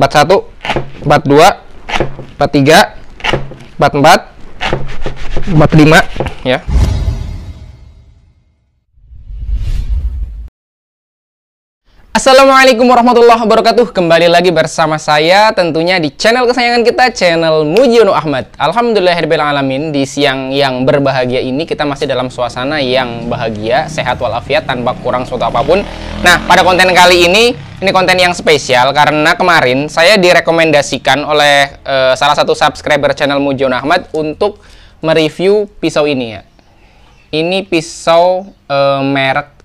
41 42 43 44 45 ya Assalamualaikum warahmatullahi wabarakatuh Kembali lagi bersama saya tentunya di channel kesayangan kita Channel Mujiono Ahmad Alhamdulillahirrahmanirrahim Di siang yang berbahagia ini kita masih dalam suasana yang bahagia Sehat walafiat tanpa kurang suatu apapun Nah pada konten kali ini ini konten yang spesial karena kemarin saya direkomendasikan oleh uh, salah satu subscriber channel Mujon Ahmad untuk mereview pisau ini ya. Ini pisau uh, merek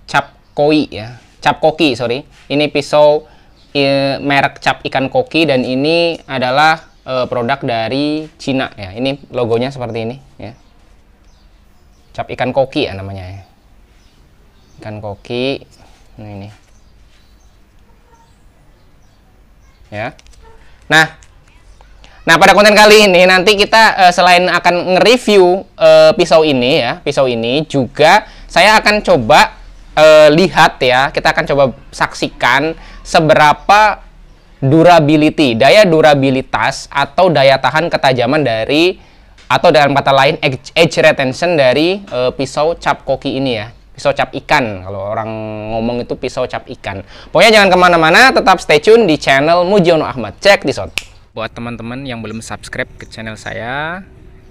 koi ya, Cap Koki sorry. Ini pisau uh, merek cap ikan koki dan ini adalah uh, produk dari Cina ya. Ini logonya seperti ini ya. Cap ikan koki ya namanya ya. Ikan koki. Nah ini. ya. Nah, nah pada konten kali ini nanti kita uh, selain akan nge-review uh, pisau ini ya, pisau ini juga saya akan coba uh, lihat ya, kita akan coba saksikan seberapa durability, daya durabilitas atau daya tahan ketajaman dari atau dalam kata lain edge retention dari uh, pisau cap koki ini ya pisau cap ikan kalau orang ngomong itu pisau cap ikan pokoknya jangan kemana-mana tetap stay tune di channel Mujiono Ahmad cek di sot buat teman-teman yang belum subscribe ke channel saya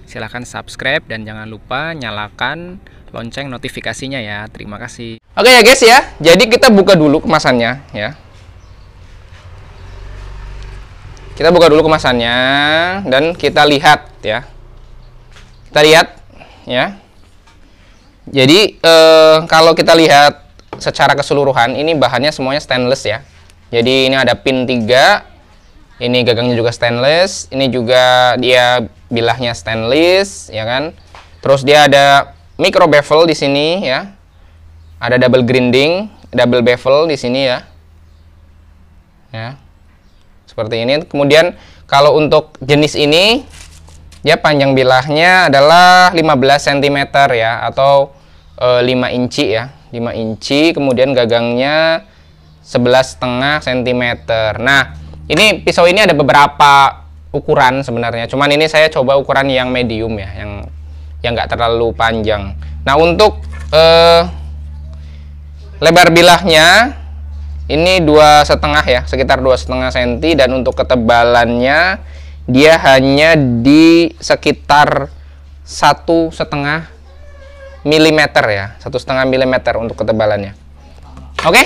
silahkan subscribe dan jangan lupa nyalakan lonceng notifikasinya ya terima kasih oke ya guys ya jadi kita buka dulu kemasannya ya kita buka dulu kemasannya dan kita lihat ya kita lihat ya jadi eh, kalau kita lihat secara keseluruhan ini bahannya semuanya stainless ya. Jadi ini ada pin 3, ini gagangnya juga stainless, ini juga dia bilahnya stainless ya kan. Terus dia ada micro bevel di sini ya. Ada double grinding, double bevel di sini ya. Ya. Seperti ini. Kemudian kalau untuk jenis ini dia panjang bilahnya adalah 15 cm ya atau 5 eh, inci ya 5 inci kemudian gagangnya 11 setengah cm nah ini pisau ini ada beberapa ukuran sebenarnya cuman ini saya coba ukuran yang medium ya yang yang nggak terlalu panjang nah untuk eh, lebar bilahnya ini dua setengah ya sekitar dua setengah senti dan untuk ketebalannya dia hanya di sekitar satu setengah mm ya, satu setengah mm untuk ketebalannya. Oke, okay?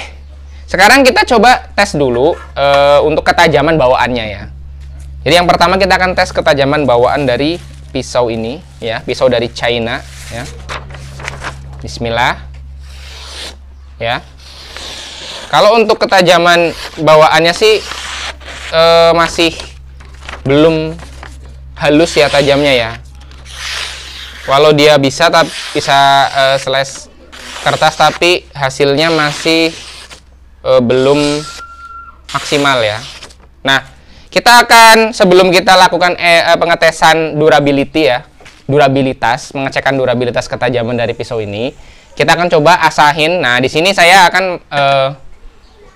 sekarang kita coba tes dulu uh, untuk ketajaman bawaannya ya. Jadi yang pertama kita akan tes ketajaman bawaan dari pisau ini ya, pisau dari China ya. Bismillah. Ya. Kalau untuk ketajaman bawaannya sih uh, masih belum halus ya tajamnya ya walau dia bisa tapi bisa uh, slash kertas tapi hasilnya masih uh, belum maksimal ya nah kita akan sebelum kita lakukan eh, eh pengetesan durability ya durabilitas mengecekkan durabilitas ketajaman dari pisau ini kita akan coba asahin nah di sini saya akan eh,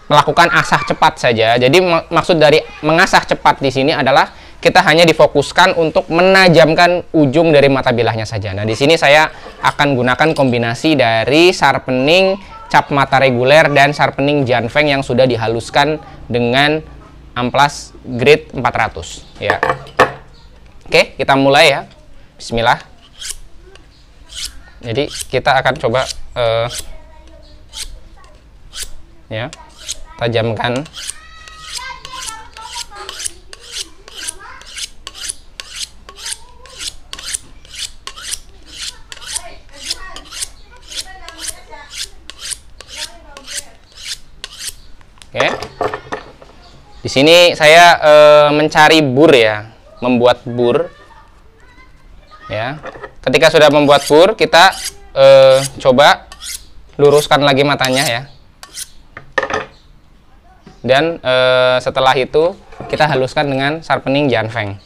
melakukan asah cepat saja jadi maksud dari mengasah cepat di sini adalah kita hanya difokuskan untuk menajamkan ujung dari mata bilahnya saja. Nah, di sini saya akan gunakan kombinasi dari sharpening cap mata reguler dan sharpening janfeng yang sudah dihaluskan dengan amplas grade 400 ya. Oke, kita mulai ya. Bismillah. Jadi, kita akan coba uh, ya tajamkan Oke. Di sini saya e, mencari bur ya, membuat bur. Ya. Ketika sudah membuat bur, kita e, coba luruskan lagi matanya ya. Dan e, setelah itu kita haluskan dengan sharpening janfeng.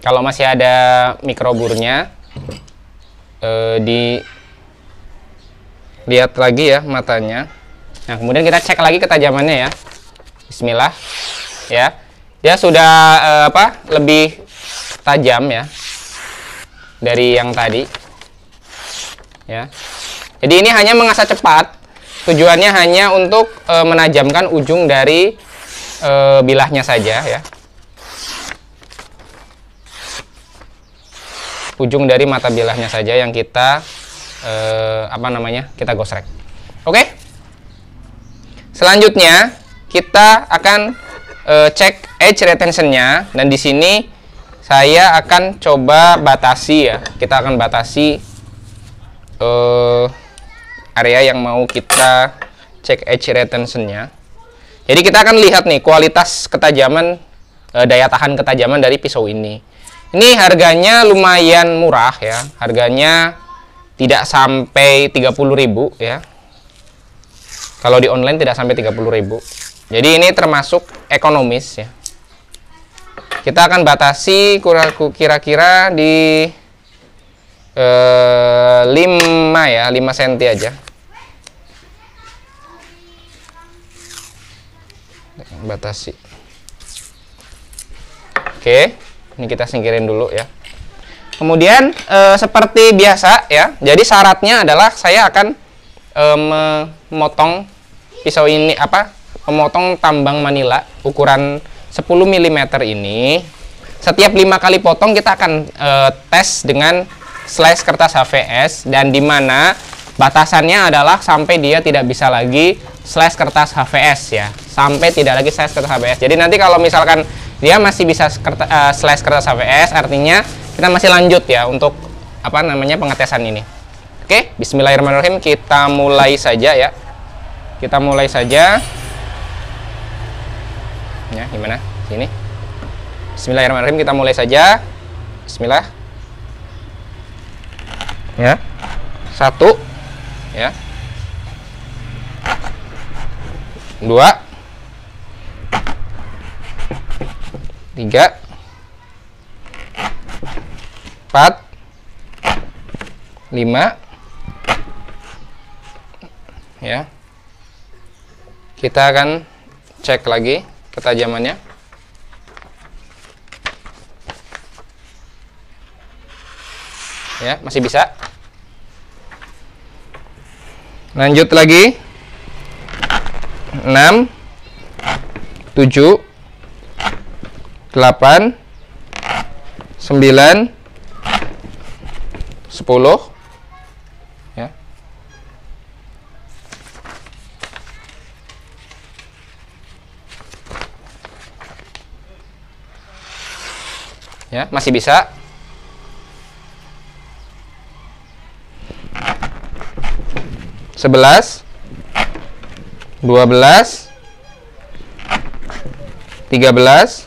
kalau masih ada mikroburnya eh, di lihat lagi ya matanya nah kemudian kita cek lagi ketajamannya ya Bismillah ya dia sudah eh, apa lebih tajam ya dari yang tadi ya jadi ini hanya mengasah cepat tujuannya hanya untuk e, menajamkan ujung dari e, bilahnya saja ya ujung dari mata bilahnya saja yang kita eh, apa namanya kita gosrek oke okay? selanjutnya kita akan eh, cek edge retentionnya dan di sini saya akan coba batasi ya kita akan batasi eh, area yang mau kita cek edge retentionnya jadi kita akan lihat nih kualitas ketajaman eh, daya tahan ketajaman dari pisau ini ini harganya lumayan murah ya. Harganya tidak sampai 30.000 ya. Kalau di online tidak sampai 30.000. Jadi ini termasuk ekonomis ya. Kita akan batasi kira-kira di eh, 5 ya, 5 cm aja. Batasi. Oke. Okay. Ini kita singkirin dulu ya. Kemudian e, seperti biasa ya. Jadi syaratnya adalah saya akan e, memotong pisau ini apa? Memotong tambang Manila ukuran 10 mm ini. Setiap lima kali potong kita akan e, tes dengan slice kertas HVS dan dimana batasannya adalah sampai dia tidak bisa lagi slice kertas HVS ya. Sampai tidak lagi slice kertas HVS. Jadi nanti kalau misalkan dia masih bisa kerta, uh, eh, slice kertas HVS artinya kita masih lanjut ya untuk apa namanya pengetesan ini oke Bismillahirrahmanirrahim kita mulai saja ya kita mulai saja ya gimana sini Bismillahirrahmanirrahim kita mulai saja Bismillah ya satu ya dua tiga empat lima ya kita akan cek lagi ketajamannya ya masih bisa lanjut lagi 6 7 8 9 10 ya ya masih bisa sebelas dua belas tiga belas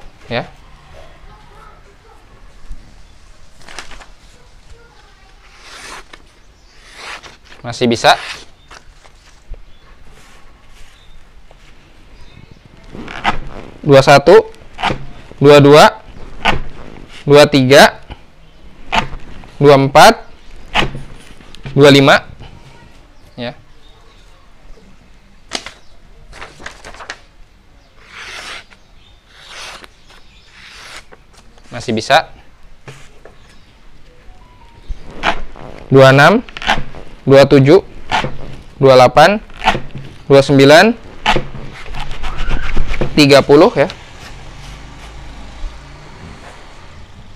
masih bisa dua satu dua dua dua tiga dua empat dua lima ya masih bisa dua enam 27, 28, 29, 30 ya.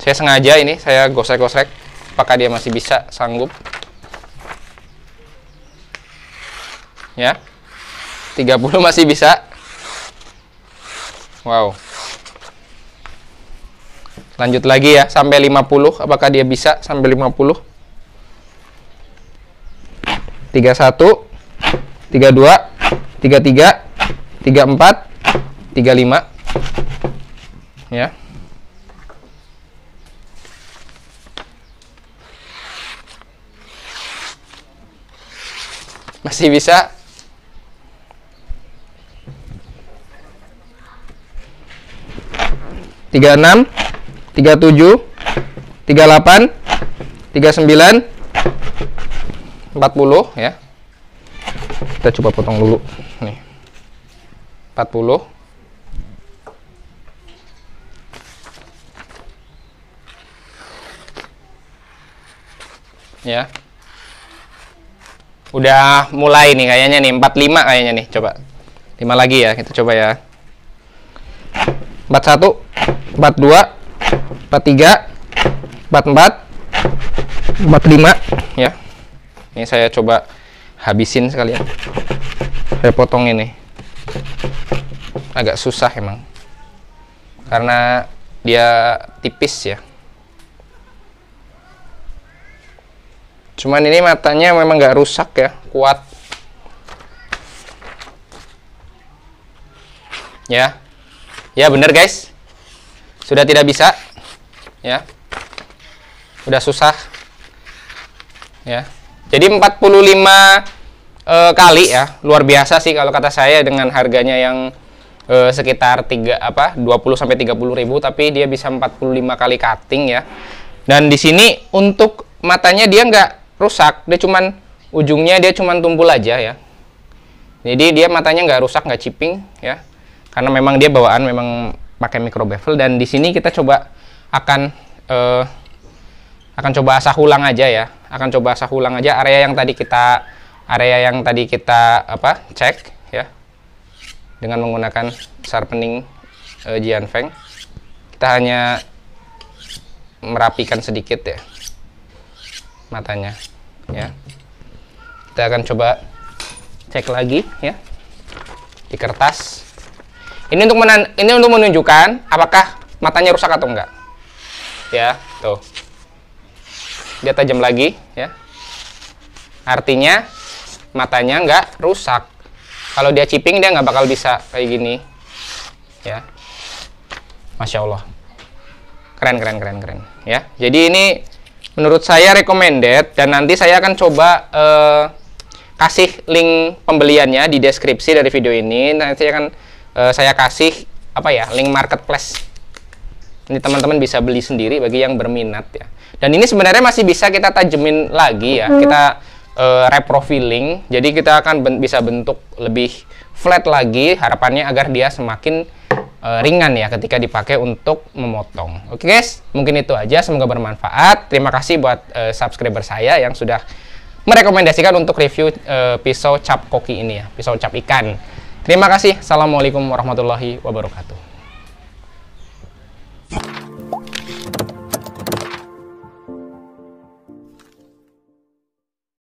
Saya sengaja ini saya gosek-gosek apakah dia masih bisa sanggup. Ya. 30 masih bisa. Wow. Lanjut lagi ya sampai 50 apakah dia bisa sampai 50? 31 32 33 34 35 ya masih bisa tiga enam tiga tujuh tiga delapan tiga sembilan 40 ya kita coba potong dulu nih 40 ya udah mulai nih kayaknya nih 45 kayaknya nih coba 5 lagi ya kita coba ya 41 42 43 44 45 ya ini saya coba habisin sekalian saya potong ini agak susah emang karena dia tipis ya cuman ini matanya memang gak rusak ya kuat ya ya bener guys sudah tidak bisa ya udah susah ya jadi 45 lima eh, kali ya, luar biasa sih kalau kata saya dengan harganya yang e, sekitar 3 apa 20 sampai 30 ribu tapi dia bisa 45 kali cutting ya. Dan di sini untuk matanya dia nggak rusak, dia cuman ujungnya dia cuman tumpul aja ya. Jadi dia matanya nggak rusak, nggak chipping ya. Karena memang dia bawaan memang pakai micro bevel dan di sini kita coba akan eh, akan coba asah ulang aja ya akan coba saya ulang aja area yang tadi kita area yang tadi kita apa cek ya dengan menggunakan sharpening e, eh, Jianfeng kita hanya merapikan sedikit ya matanya ya kita akan coba cek lagi ya di kertas ini untuk menan ini untuk menunjukkan apakah matanya rusak atau enggak ya tuh dia tajam lagi ya artinya matanya nggak rusak kalau dia chipping dia nggak bakal bisa kayak gini ya Masya Allah keren keren keren keren ya jadi ini menurut saya recommended dan nanti saya akan coba eh, kasih link pembeliannya di deskripsi dari video ini nanti saya akan eh, saya kasih apa ya link marketplace ini teman-teman bisa beli sendiri bagi yang berminat ya dan ini sebenarnya masih bisa kita tajemin lagi ya. Hmm. Kita uh, reprofiling. Jadi kita akan ben bisa bentuk lebih flat lagi harapannya agar dia semakin uh, ringan ya ketika dipakai untuk memotong. Oke okay guys, mungkin itu aja semoga bermanfaat. Terima kasih buat uh, subscriber saya yang sudah merekomendasikan untuk review uh, pisau cap koki ini ya, pisau cap ikan. Terima kasih. Assalamualaikum warahmatullahi wabarakatuh.